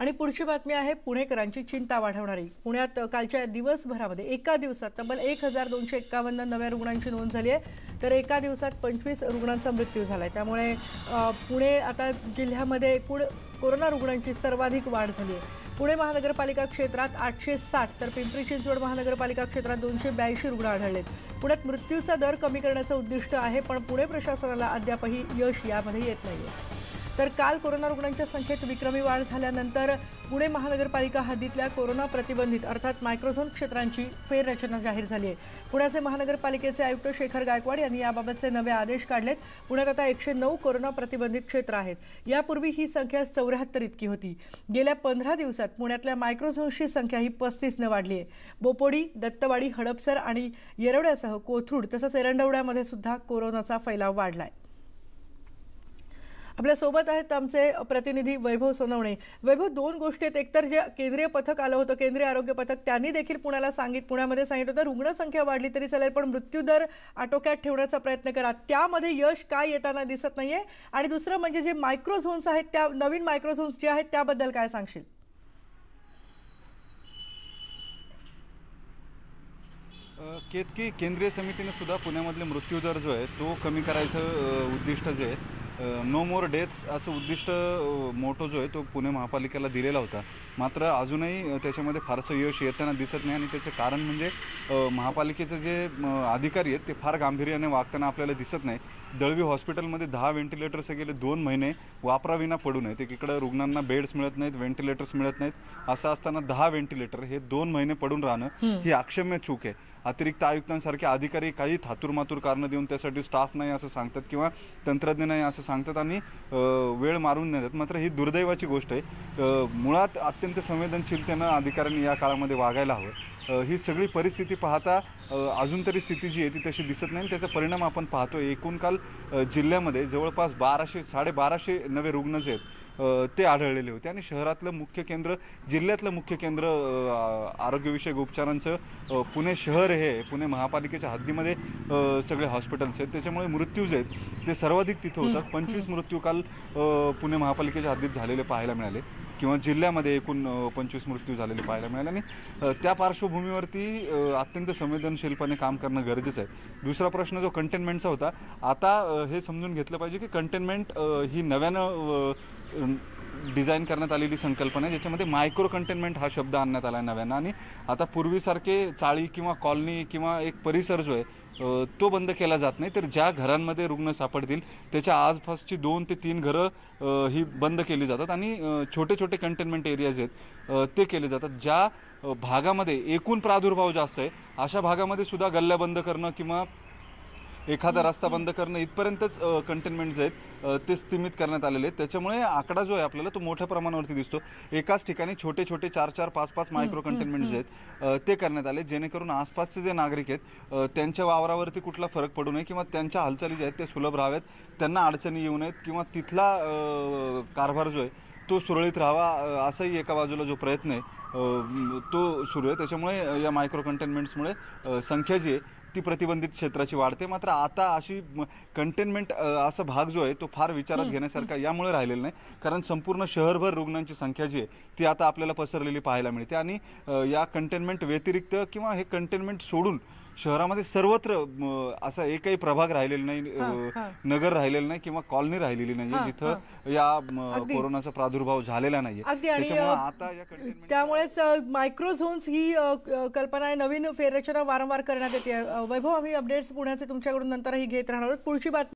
आणि पुढची बातमी आहे पुणेकरांची चिंता वाढवणारी पुण्यात कालच्या दिवसभरामध्ये एका दिवसात तब्बल एक हजार दोनशे एक्कावन्न नव्या रुग्णांची नोंद झाली आहे तर एका दिवसात पंचवीस रुग्णांचा मृत्यू झाला आहे त्यामुळे पुणे आता जिल्ह्यामध्ये एकूण कोरोना रुग्णांची सर्वाधिक वाढ झाली आहे पुणे महानगरपालिका क्षेत्रात आठशे साठ तर पिंपरी चिंचवड महानगरपालिका क्षेत्रात दोनशे ब्याऐंशी रुग्ण आढळलेत पुण्यात मृत्यूचा दर कमी करण्याचं उद्दिष्ट आहे पण पुणे प्रशासनाला अद्यापही यश यामध्ये येत नाही तर काल कोरोना रुग्णांच्या संख्येत विक्रमी वाढ झाल्यानंतर पुणे महानगरपालिका हद्दीतल्या कोरोना प्रतिबंधित अर्थात मायक्रोझोन क्षेत्रांची फेररचना जाहीर झाली आहे पुण्याचे महानगरपालिकेचे आयुक्त शेखर गायकवाड यांनी याबाबतचे नवे आदेश काढलेत पुण्यात आता एकशे नऊ कोरोना प्रतिबंधित क्षेत्र आहेत यापूर्वी ही संख्या चौऱ्याहत्तर इतकी होती गेल्या पंधरा दिवसात पुण्यातल्या मायक्रोझोनची संख्या ही पस्तीसनं वाढली आहे बोपोडी दत्तवाडी हडपसर आणि येरवड्यासह कोथरूड तसंच एरंडवड्यामध्ये सुद्धा कोरोनाचा फैलाव वाढला आहे आपल्यासोबत आहेत आमचे प्रतिनिधी वैभव सोनवणे वैभव दोन गोष्टी आहेत एकतर जे केंद्रीय पथक आलं होतं केंद्रीय आरोग्य पथक त्यांनी देखील पुण्याला सांगित पुण्यामध्ये सांगितलं होतं रुग्णसंख्या वाढली तरी चालेल पण मृत्यूदर आटोक्यात ठेवण्याचा प्रयत्न करा त्यामध्ये यश काय येताना दिसत नाहीये आणि दुसरं म्हणजे जे मायक्रोझोन्स आहेत त्या नवीन मायक्रोझोन्स जे आहेत त्याबद्दल काय सांगशील केतकी केंद्रीय समितीने सुद्धा पुण्यामधले मृत्यूदर जो आहे तो कमी करायचं उद्दिष्ट जे आहे नो मोर डेथ्स असं उद्दिष्ट मोटो जो आहे तो पुणे महापालिकेला दिलेला होता मात्र अजूनही त्याच्यामध्ये फारसं यश येताना दिसत नाही आणि त्याचं कारण म्हणजे महापालिकेचे जे अधिकारी आहेत ते फार गांभीर्याने वागताना आपल्याला दिसत नाही दळवी हॉस्पिटलमध्ये दहा व्हेंटिलेटर्स गेले दोन महिने वापराविना पडू नयेत एकीकडं रुग्णांना बेड्स मिळत नाहीत व्हेंटिलेटर्स मिळत नाहीत असं असताना दहा व्हेंटिलेटर हे दोन महिने पडून राहणं ही अक्षम्य चूक आहे अतिरिक्त आयुक्तांसारखे अधिकारी काही थातूरमातूर कारणं देऊन त्यासाठी स्टाफ नाही असं सांगतात किंवा तंत्रज्ञ नाही असं सांगतात आणि वेळ मारून नेतात मात्र ही दुर्दैवाची गोष्ट आहे मुळात अत्यंत अत्यंत संवेदनशीलतेनं अधिकाऱ्यांनी या काळामध्ये वागायला हवं ही सगळी परिस्थिती पाहता अजून तरी स्थिती जी आहे ती तशी दिसत नाही त्याचा परिणाम आपण पाहतो एकूण काल जिल्ह्यामध्ये जवळपास बाराशे साडेबाराशे नवे रुग्ण जे आहेत ते आढळलेले होते आणि शहरातलं मुख्य केंद्र जिल्ह्यातलं मुख्य केंद्र आरोग्यविषयक उपचारांचं पुणे शहर हे पुणे महापालिकेच्या हद्दीमध्ये सगळे हॉस्पिटल्स आहेत त्याच्यामुळे मृत्यू जे आहेत ते सर्वाधिक तिथं होतात पंचवीस मृत्यू काल पुणे महापालिकेच्या हद्दीत झालेले पाहायला मिळाले किंवा जिल्ह्यामध्ये एकूण पंचवीस मृत्यू झालेले पाहायला मिळाले आणि त्या पार्श्वभूमीवरती अत्यंत संवेदनशीलपणे काम करणं गरजेचं आहे दुसरा प्रश्न जो कंटेनमेंटचा होता आता हे समजून घेतलं पाहिजे की कंटेनमेंट ही नव्यानं डिझाईन करण्यात आलेली संकल्पना आहे ज्याच्यामध्ये मायक्रो कंटेनमेंट हा शब्द आणण्यात आला आहे नव्यानं आणि आता पूर्वीसारखे चाळी किंवा कॉलनी किंवा एक परिसर जो आहे तो बंद केला जात नाही तर ज्या घरांमध्ये रुग्ण सापडतील त्याच्या आसपासची दोन ते तीन घरं ही बंद केली जातात आणि छोटे छोटे कंटेनमेंट एरियाज आहेत ते केले जातात ज्या भागामध्ये एकूण प्रादुर्भाव जास्त आहे अशा भागामध्ये सुद्धा गल्ल्या बंद करणं किंवा एखादा रस्ता बंद करणं इथपर्यंतच कंटेनमेंट जे आहेत ते स्थिमित करण्यात आलेले आहेत त्याच्यामुळे आकडा जो आहे आपल्याला तो मोठ्या प्रमाणावरती दिसतो एकाच ठिकाणी छोटे छोटे चार चार पाच पाच मायक्रो कंटेनमेंट जे आहेत ते करण्यात आले जेणेकरून आसपासचे जे नागरिक आहेत त्यांच्या वावरावरती कुठला फरक पडू नये किंवा त्यांच्या हालचाली ज्या आहेत ते सुलभ राहाव्यात त्यांना अडचणी येऊ नयेत किंवा तिथला कारभार जो आहे तो सुरळीत राहावा असाही एका बाजूला जो प्रयत्न आहे तो सुरू आहे त्याच्यामुळे या मायक्रो कंटेनमेंट्समुळे संख्या जी आहे ती प्रतिबंधित क्षेत्राची वाढते मात्र आता अशी कंटेनमेंट असा भाग जो आहे तो फार विचारात घेण्यासारखा यामुळे राहिलेला नाही कारण संपूर्ण शहरभर रुग्णांची संख्या जी आहे ती आता आपल्याला पसरलेली पाहायला मिळते आणि या कंटेनमेंट व्यतिरिक्त किंवा हे कंटेनमेंट सोडून शहरामध्ये सर्वत्र असा एकही प्रभाग राहिलेला नाही नगर राहिलेलं नाही किंवा कॉलनी राहिलेली नाहीये जिथं या कोरोनाचा प्रादुर्भाव झालेला नाहीये त्यामुळेच मायक्रो झोन्स ही कल्पना आहे नवीन फेररचना वारंवार करण्यात येते वैभव आम्ही अपडेट्स पुण्याचे तुमच्याकडून नंतरही घेत राहणार पुढची बातमी